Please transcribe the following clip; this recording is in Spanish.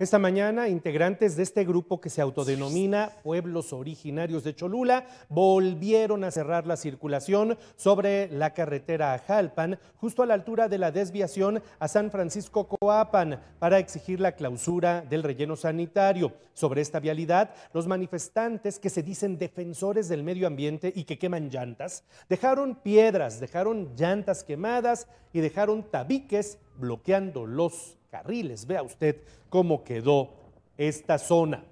Esta mañana, integrantes de este grupo que se autodenomina Pueblos Originarios de Cholula volvieron a cerrar la circulación sobre la carretera a Jalpan, justo a la altura de la desviación a San Francisco Coapan, para exigir la clausura del relleno sanitario. Sobre esta vialidad, los manifestantes que se dicen defensores del medio ambiente y que queman llantas, dejaron piedras, dejaron llantas quemadas y dejaron tabiques bloqueando los carriles. Vea usted cómo quedó esta zona.